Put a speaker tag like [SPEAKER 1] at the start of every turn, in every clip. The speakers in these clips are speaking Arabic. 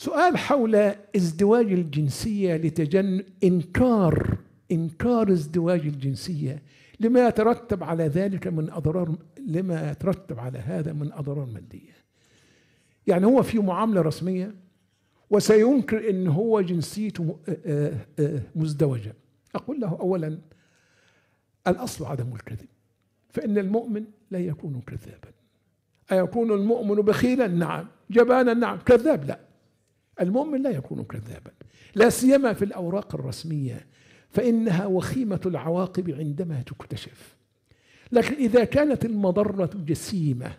[SPEAKER 1] سؤال حول ازدواج الجنسية لتجنب إنكار إنكار ازدواج الجنسية لما يترتب على ذلك من أضرار لما يترتب على هذا من أضرار مادية يعني هو في معاملة رسمية وسينكر أن هو جنسيته آه، آه، آه، مزدوجة أقول له أولا الأصل عدم الكذب فإن المؤمن لا يكون كذابا أيكون المؤمن بخيلا؟ نعم جبانا؟ نعم كذاب؟ لا المؤمن لا يكون كذابا لا سيما في الأوراق الرسمية فإنها وخيمة العواقب عندما تكتشف لكن إذا كانت المضرة جسيمة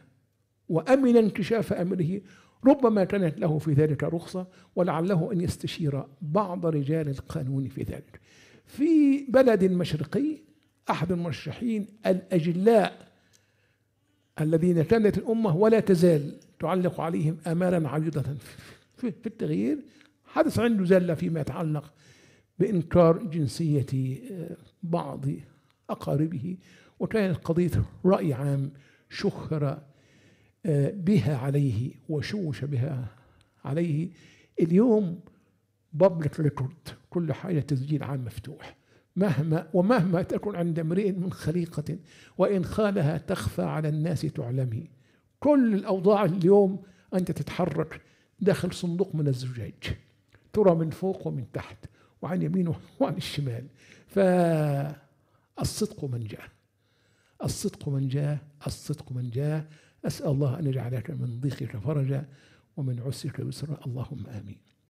[SPEAKER 1] وأمن انكشاف أمره ربما كانت له في ذلك رخصة ولعله أن يستشير بعض رجال القانون في ذلك في بلد مشرقي أحد المرشحين الأجلاء الذين كانت الأمة ولا تزال تعلق عليهم آمالا عريضة في التغيير حدث عنده زلة فيما يتعلق بإنكار جنسية آه، بعض أقاربه وكانت قضية رأي عام شهر آه، بها عليه وشوش بها عليه اليوم بابلك ريكورد كل حاجة تسجيل عام مفتوح مهما ومهما تكن عند امرئ من خليقة وإن خالها تخفى على الناس تعلمي كل الأوضاع اليوم أنت تتحرك داخل صندوق من الزجاج ترى من فوق ومن تحت وعن يمينه وعن الشمال فالصدق من جاء الصدق من جاء الصدق من جاء أسأل الله أن يجعلك من ضيقك فرجا ومن عسرك يسرا اللهم آمين